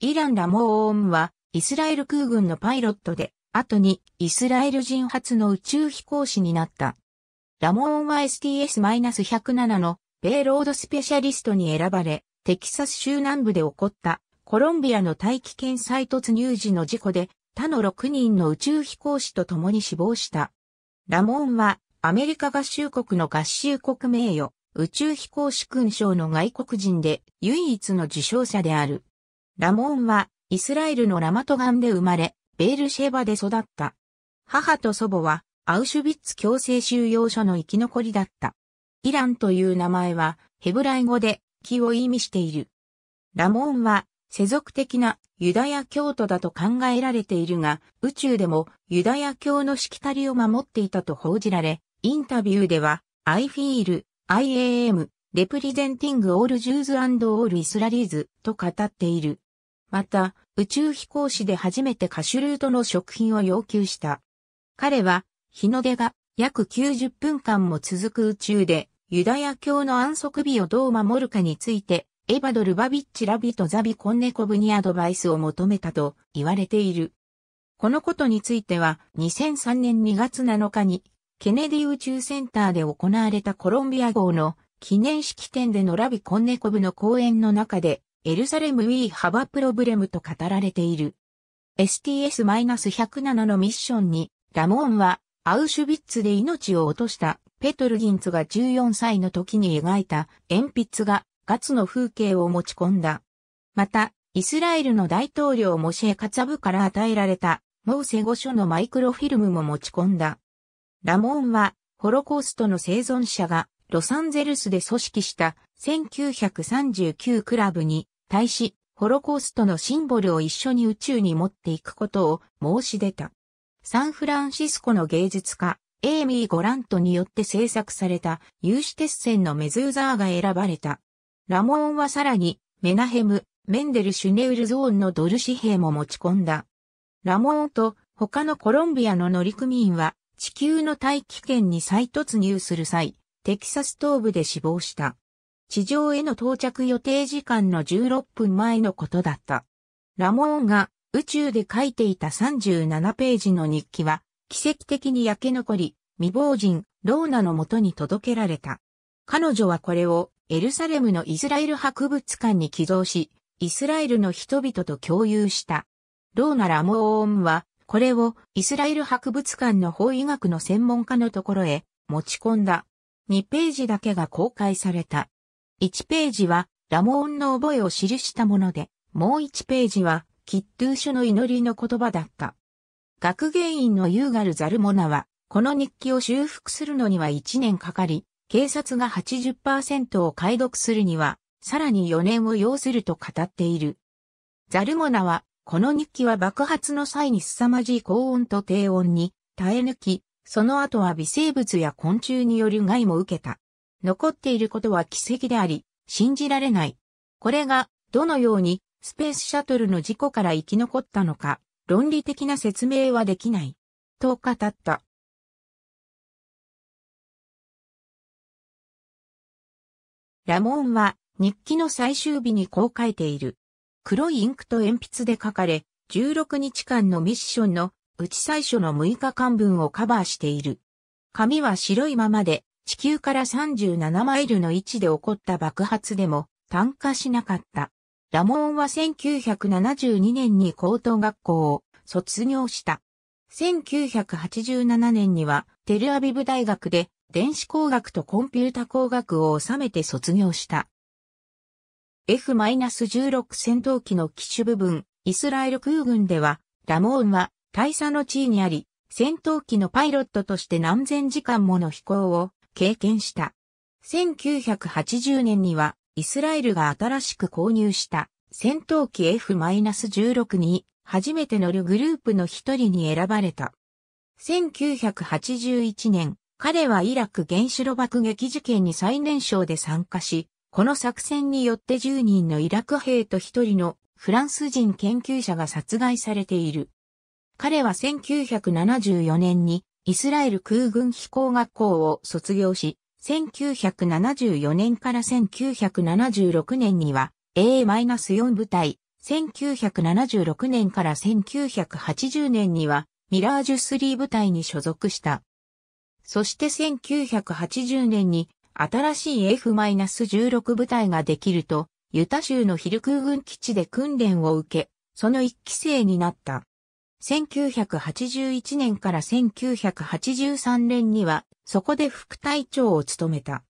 イラン・ラモーンは、イスラエル空軍のパイロットで、後にイスラエル人初の宇宙飛行士になった。ラモーンは STS-107 の米イロードスペシャリストに選ばれ、テキサス州南部で起こったコロンビアの大気圏再突入時の事故で他の6人の宇宙飛行士と共に死亡した。ラモーンはアメリカ合衆国の合衆国名誉宇宙飛行士勲章の外国人で唯一の受賞者である。ラモンは、イスラエルのラマトガンで生まれ、ベールシェバで育った。母と祖母は、アウシュビッツ強制収容所の生き残りだった。イランという名前は、ヘブライ語で、木を意味している。ラモンは、世俗的なユダヤ教徒だと考えられているが、宇宙でもユダヤ教のしきたりを守っていたと報じられ、インタビューでは、I feel, I am, representing all Jews and all Israelis と語っている。また、宇宙飛行士で初めてカシュルートの食品を要求した。彼は、日の出が約90分間も続く宇宙で、ユダヤ教の安息日をどう守るかについて、エヴァドルバビッチラビとザビコンネコブにアドバイスを求めたと言われている。このことについては、2003年2月7日に、ケネディ宇宙センターで行われたコロンビア号の記念式典でのラビコンネコブの講演の中でエルサレム・ウィー・ハバ・プロブレムと語られている。STS-107 のミッションに、ラモーンは、アウシュビッツで命を落としたペトルギンツが14歳の時に描いた鉛筆がガツの風景を持ち込んだ。また、イスラエルの大統領モシェ・カツァブから与えられたモーセ5書のマイクロフィルムも持ち込んだ。ラモーンは、ホロコーストの生存者がロサンゼルスで組織した1939クラブに対し、ホロコーストのシンボルを一緒に宇宙に持っていくことを申し出た。サンフランシスコの芸術家、エイミー・ゴラントによって制作された有刺鉄線のメズーザーが選ばれた。ラモーンはさらに、メナヘム、メンデル・シュネウルゾーンのドル紙幣も持ち込んだ。ラモーンと他のコロンビアの乗組員は地球の大気圏に再突入する際、テキサス東部で死亡した。地上への到着予定時間の16分前のことだった。ラモーンが宇宙で書いていた37ページの日記は奇跡的に焼け残り、未亡人、ローナの元に届けられた。彼女はこれをエルサレムのイスラエル博物館に寄贈し、イスラエルの人々と共有した。ローナ・ラモーンは、これをイスラエル博物館の法医学の専門家のところへ持ち込んだ。2ページだけが公開された。1ページはラモーンの覚えを記したもので、もう1ページはキットゥーシュの祈りの言葉だった。学芸員のユーガル・ザルモナは、この日記を修復するのには1年かかり、警察が80%を解読するには、さらに4年を要すると語っている。ザルモナは、この日記は爆発の際に凄まじい高音と低音に耐え抜き、その後は微生物や昆虫による害も受けた。残っていることは奇跡であり、信じられない。これが、どのように、スペースシャトルの事故から生き残ったのか、論理的な説明はできない。と語った。ラモンは、日記の最終日にこう書いている。黒いインクと鉛筆で書かれ、16日間のミッションのうち最初の6日間分をカバーしている。紙は白いままで、地球から37マイルの位置で起こった爆発でも、炭化しなかった。ラモーンは1972年に高等学校を卒業した。1987年にはテルアビブ大学で電子工学とコンピュータ工学を収めて卒業した。F-16 戦闘機の機種部分、イスラエル空軍では、ラモーンは大佐の地位にあり、戦闘機のパイロットとして何千時間もの飛行を経験した。1980年には、イスラエルが新しく購入した戦闘機 F-16 に初めて乗るグループの一人に選ばれた。1981年、彼はイラク原子炉爆撃事件に最年少で参加し、この作戦によって10人のイラク兵と1人のフランス人研究者が殺害されている。彼は1974年にイスラエル空軍飛行学校を卒業し、1974年から1976年には A-4 部隊、1976年から1980年にはミラージュ3部隊に所属した。そして1980年に新しい F-16 部隊ができると、ユタ州のヒル空軍基地で訓練を受け、その一期生になった。1981年から1983年には、そこで副隊長を務めた。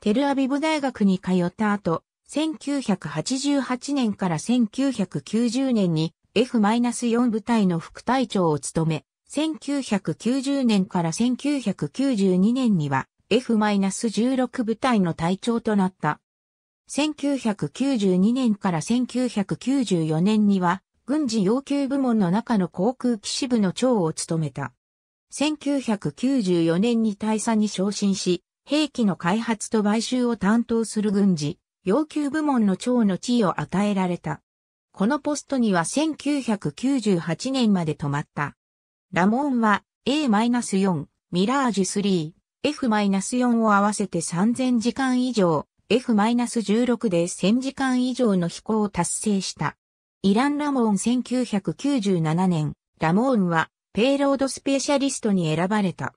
テルアビブ大学に通った後、1988年から1990年に F-4 部隊の副隊長を務め、1990年から1992年には F-16 部隊の隊長となった。1992年から1994年には軍事要求部門の中の航空機支部の長を務めた。1994年に大佐に昇進し、兵器の開発と買収を担当する軍事、要求部門の長の地位を与えられた。このポストには1998年まで止まった。ラモンは A-4、ミラージュ3、F-4 を合わせて3000時間以上、F-16 で1000時間以上の飛行を達成した。イラン・ラモーン1997年、ラモーンはペイロードスペシャリストに選ばれた。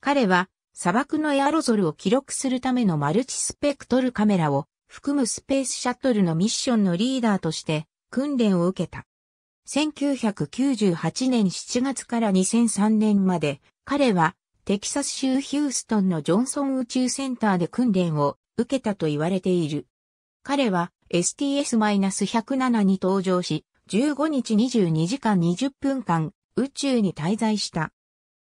彼は砂漠のエアロゾルを記録するためのマルチスペクトルカメラを含むスペースシャトルのミッションのリーダーとして訓練を受けた。1998年7月から2003年まで彼はテキサス州ヒューストンのジョンソン宇宙センターで訓練を受けたと言われている。彼は STS-107 に登場し、15日22時間20分間宇宙に滞在した。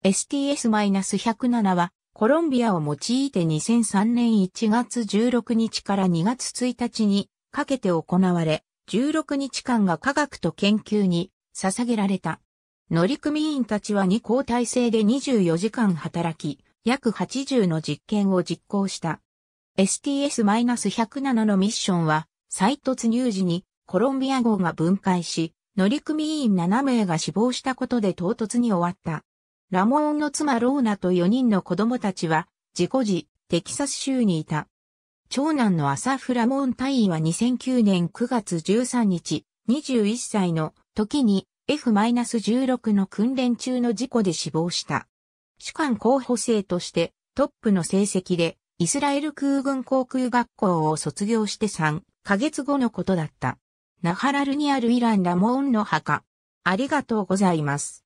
STS-107 はコロンビアを用いて2003年1月16日から2月1日にかけて行われ、16日間が科学と研究に捧げられた。乗組員たちは2交代制で24時間働き、約80の実験を実行した。STS-107 のミッションは、再突入時にコロンビア号が分解し、乗組員7名が死亡したことで唐突に終わった。ラモーンの妻ローナと4人の子供たちは、事故時、テキサス州にいた。長男のアサフ・ラモーン隊員は2009年9月13日、21歳の時に F-16 の訓練中の事故で死亡した。主管候補生としてトップの成績でイスラエル空軍航空学校を卒業して3ヶ月後のことだった。ナハラルにあるイランラモーンの墓。ありがとうございます。